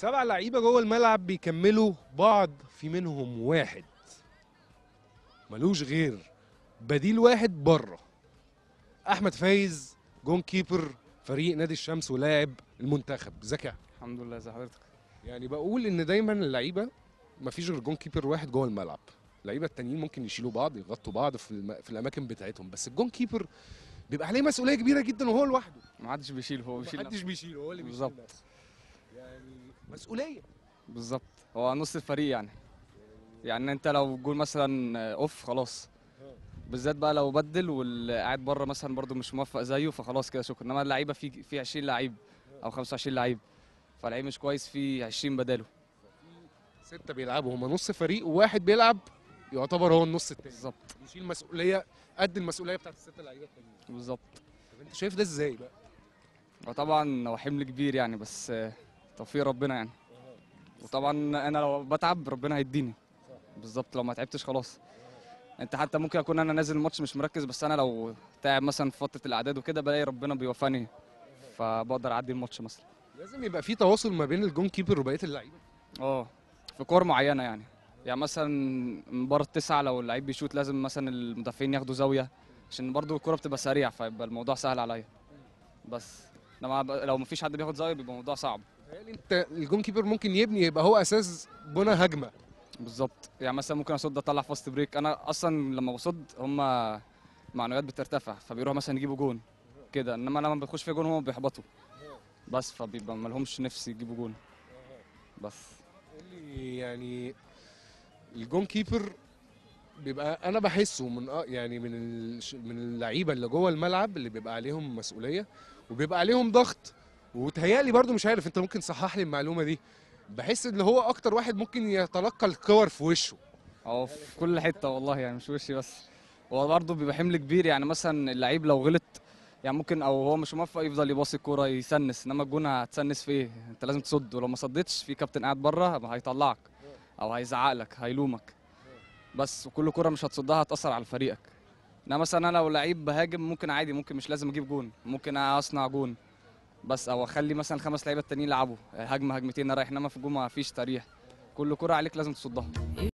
سبع لعيبه جوه الملعب بيكملوا بعض في منهم واحد ملوش غير بديل واحد بره احمد فايز جون كيبر فريق نادي الشمس ولاعب المنتخب ذكاء الحمد لله زي حضرتك يعني بقول ان دايما اللعيبه مفيش غير جون كيبر واحد جوه الملعب اللعيبه التانيين ممكن يشيلوا بعض يغطوا بعض في, الم... في الاماكن بتاعتهم بس الجون كيبر بيبقى عليه مسؤوليه كبيره جدا وهو لوحده ما حدش بيشيل هو بيشيل محدش بيشيل هو اللي بيشيل بالظبط يعني مسؤوليه بالظبط هو نص الفريق يعني يعني انت لو جول مثلا اوف خلاص بالذات بقى لو بدل واللي قاعد بره مثلا برده مش موفق زيه فخلاص كده شكرا انما اللعيبه في في 20 لعيب او 25 لعيب فلعيب مش كويس في 20 بداله سته بيلعبوا هم نص فريق وواحد بيلعب يعتبر هو النص التاني بالظبط يشيل مسؤوليه قد المسؤوليه بتاعت السته لعيبه التانيين بالظبط طب انت شايف ده ازاي بقى؟ طبعا هو حمل كبير يعني بس توفيق ربنا يعني وطبعا انا لو بتعب ربنا هيديني بالظبط لو ما تعبتش خلاص انت حتى ممكن اكون انا نازل الماتش مش مركز بس انا لو تعب مثلا في فتره الاعداد وكده بلاقي ربنا بيوفقني فبقدر اعدي الماتش مثلا لازم يبقى في تواصل ما بين الجون كيبر وبقيه اللعيبه اه في كور معينه يعني يعني مثلا مباراه التسعه لو اللعيب بيشوت لازم مثلا المدافعين ياخدوا زاويه عشان برضو الكوره بتبقى سريع فيبقى الموضوع سهل عليا بس لما لو مفيش حد بياخد زاويه بيبقى الموضوع صعب انت الجون كيبر ممكن يبني يبقى هو اساس بنى هجمه بالظبط يعني مثلا ممكن اصد اطلع فاست بريك انا اصلا لما بصد هم معنويات بترتفع فبيروحوا مثلا يجيبوا جون كده انما لما بيخش فيها جون هم بيحبطوا بس فبيبقى ما لهمش نفس يجيبوا جون بس يعني الجون كيبر بيبقى انا بحسه من آه، يعني من من اللعيبه اللي جوه الملعب اللي بيبقى عليهم مسؤوليه وبيبقى عليهم ضغط وتهيألي برضو مش عارف انت ممكن صحح لي المعلومه دي بحس ان هو اكتر واحد ممكن يتلقى الكور في وشه اه في كل حته والله يعني مش وشي بس هو برضه بيبقى حمل كبير يعني مثلا اللعيب لو غلط يعني ممكن او هو مش موفق يفضل يباصي الكوره يسنس انما الجون هتسنس في ايه انت لازم تصد ولو ما صدتش في كابتن قاعد بره هيطلعك او هيزعق لك هيلومك بس وكل كوره مش هتصدها هتاثر على فريقك انما مثلا انا لو لعيب بهاجم ممكن عادي ممكن مش لازم اجيب جون ممكن اصنع جون بس او اخلي مثلا خمس لعيبه التانيين يلعبوا هجمه هجمتين رايح انما في الجمعه مفيش تريح كل كره عليك لازم تصدها